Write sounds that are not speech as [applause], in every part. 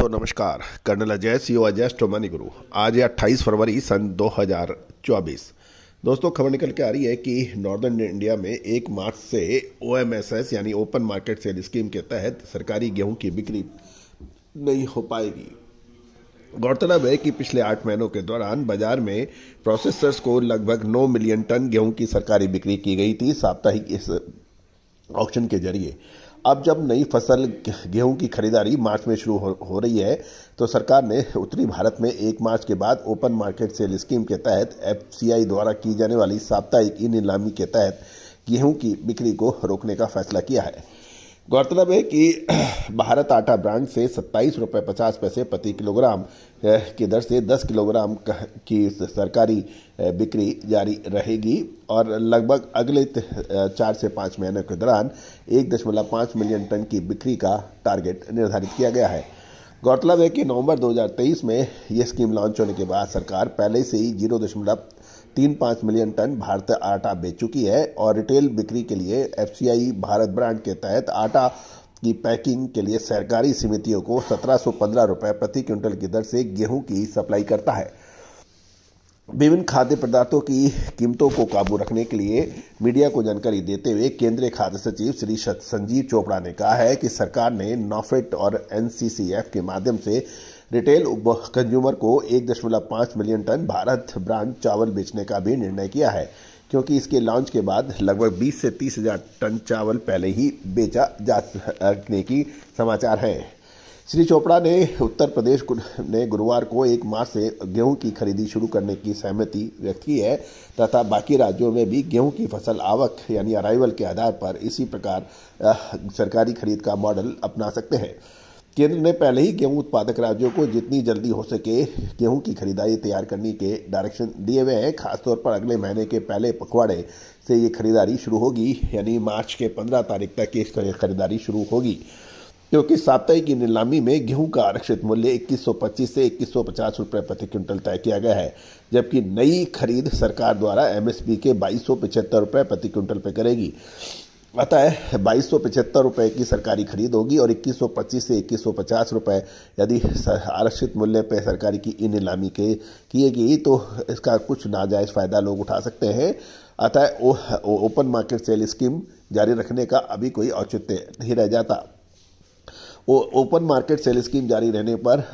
दोस्तों नमस्कार colonel Ajay C O Ajay स्टोमानी गुरु आज है अट्ठाईस फरवरी सन 2024 दोस्तों खबर निकल के आ रही है कि नॉर्दर्न इंडिया में एक मार्च से ओ यानी ओपन मार्केट सेल स्कीम के तहत सरकारी गेहूं की बिक्री नहीं हो पाएगी गौरतलब है कि पिछले आठ महीनों के दौरान बाजार में प्रोसेसर्स को लगभग 9 मिलियन टन गेहूं की सरकारी बिक्री की गई थी साप्ताहिक इस ऑक्शन के जरिए अब जब नई फसल गेहूं की खरीदारी मार्च में शुरू हो, रही है तो सरकार ने उत्तरी भारत में एक मार्च के बाद ओपन मार्केट सेल स्कीम के तहत एफसीआई द्वारा की जाने वाली साप्ताहिक ई नीलामी के तहत गेहूं की बिक्री को रोकने का फैसला किया है गौरतलब है कि भारत आटा ब्रांड से सत्ताईस रुपये पचास पैसे प्रति किलोग्राम की दर से 10 किलोग्राम की सरकारी बिक्री जारी रहेगी और लगभग अगले चार से पाँच महीनों के दौरान एक दशमलव पाँच मिलियन टन की बिक्री का टारगेट निर्धारित किया गया है गौरतलब है कि नवंबर 2023 में यह स्कीम लॉन्च होने के बाद सरकार पहले से ही जीरो दशमलव तीन पाँच मिलियन टन भारत आटा बेच चुकी है और रिटेल बिक्री के लिए एफ भारत ब्रांड के तहत आटा की पैकिंग के लिए सहकारी समितियों को सत्रह सौ पंद्रह प्रति क्विंटल की दर से गेहूं की सप्लाई करता है विभिन्न खाद्य पदार्थों की कीमतों को काबू रखने के लिए मीडिया को जानकारी देते हुए केंद्रीय खाद्य सचिव श्री संजीव चोपड़ा ने कहा है कि सरकार ने नॉफेट और एनसीसीएफ के माध्यम से रिटेल कंज्यूमर को एक दशमलव पांच मिलियन टन भारत ब्रांड चावल बेचने का भी निर्णय किया है क्योंकि इसके लॉन्च के बाद लगभग 20 से तीस हजार टन चावल पहले ही बेचा जाने की समाचार है श्री चोपड़ा ने उत्तर प्रदेश ने गुरुवार को एक मार्च से गेहूं की खरीदी शुरू करने की सहमति व्यक्त की है तथा बाकी राज्यों में भी गेहूं की फसल आवक यानी अराइवल के आधार पर इसी प्रकार सरकारी खरीद का मॉडल अपना सकते हैं केंद्र ने पहले ही गेहूं उत्पादक राज्यों को जितनी जल्दी हो सके गेहूं की खरीदारी तैयार करने के डायरेक्शन दिए हुए हैं खासतौर पर अगले महीने के पहले पखवाड़े से ये खरीदारी शुरू होगी यानी मार्च के पंद्रह तारीख तक इस खरीदारी शुरू होगी क्योंकि साप्ताहिक की नीलामी में गेहूं का आरक्षित मूल्य 2125 से 2150 रुपए प्रति क्विंटल तय किया गया है जबकि नई खरीद सरकार द्वारा एमएसपी के बाईस रुपए प्रति क्विंटल पर करेगी अतः बाईस सौ पचहत्तर रुपये की सरकारी खरीद होगी और इक्कीस सौ पच्चीस से इक्कीस सौ पचास रुपये यदि आरक्षित मूल्य पर सरकारी की ई नीलामी के किए गई तो इसका कुछ नाजायज़ फ़ायदा लोग उठा सकते हैं अतः ओपन मार्केट सेल स्कीम जारी रखने का अभी कोई औचित्य नहीं रह जाता ओपन मार्केट सेल स्कीम जारी रहने पर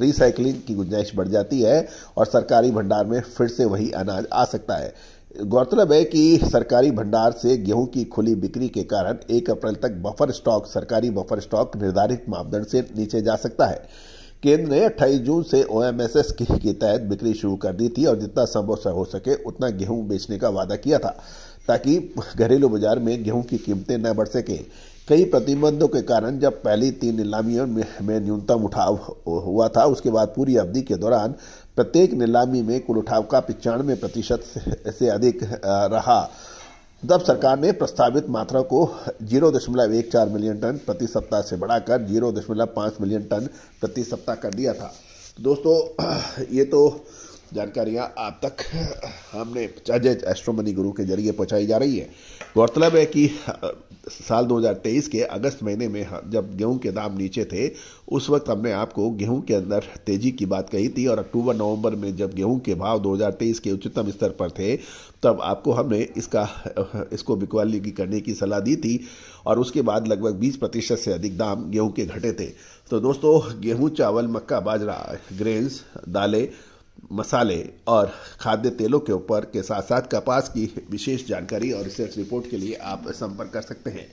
रिसाइकलिंग की गुंजाइश बढ़ जाती है और सरकारी भंडार में फिर से वही अनाज आ सकता है गौरतलब है कि सरकारी भंडार से गेहूं की खुली बिक्री के कारण एक अप्रैल तक बफर स्टॉक सरकारी बफर स्टॉक निर्धारित मापदंड से नीचे जा सकता है केंद्र ने 28 जून से ओ एम एस के तहत बिक्री शुरू कर दी थी और जितना संभव हो सके उतना गेहूं बेचने का वादा किया था ताकि घरेलू बाजार में गेहूं की कीमतें न बढ़ सके कई प्रतिबंधों के कारण जब पहली तीन नीलामियों में न्यूनतम उठाव हुआ था उसके बाद पूरी अवधि के दौरान प्रत्येक नीलामी में कुल उठाव का पिचानवे प्रतिशत से अधिक रहा तब सरकार ने प्रस्तावित मात्रा को जीरो दशमलव एक चार मिलियन टन प्रति सप्ताह से बढ़ाकर जीरो दशमलव पाँच मिलियन टन प्रति सप्ताह कर दिया था तो दोस्तों [clears throat] ये तो जानकारियां आप तक हमने चार्जेज एस्ट्रोमनी गुरु के जरिए पहुंचाई जा रही है गौरतलब है कि साल 2023 के अगस्त महीने में जब गेहूं के दाम नीचे थे उस वक्त हमने आपको गेहूं के अंदर तेजी की बात कही थी और अक्टूबर नवंबर में जब गेहूं के भाव 2023 के उच्चतम स्तर पर थे तब आपको हमने इसका इसको बिकवाली करने की सलाह दी थी और उसके बाद लगभग 20 प्रतिशत से अधिक दाम गेहूं के घटे थे तो दोस्तों गेहूं चावल मक्का बाजरा ग्रेन्स दालें मसाले और खाद्य तेलों के ऊपर के साथ साथ कपास की विशेष जानकारी और रिसर्च रिपोर्ट के लिए आप संपर्क कर सकते हैं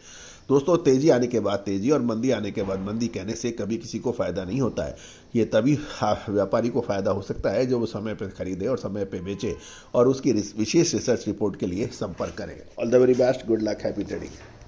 दोस्तों तेजी आने के बाद तेजी और मंदी आने के बाद मंदी कहने से कभी किसी को फायदा नहीं होता है ये तभी व्यापारी को फायदा हो सकता है जो वो समय पर खरीदे और समय पर बेचे और उसकी विशेष रिसर्च रिपोर्ट के लिए संपर्क करें all the very best good luck happy trading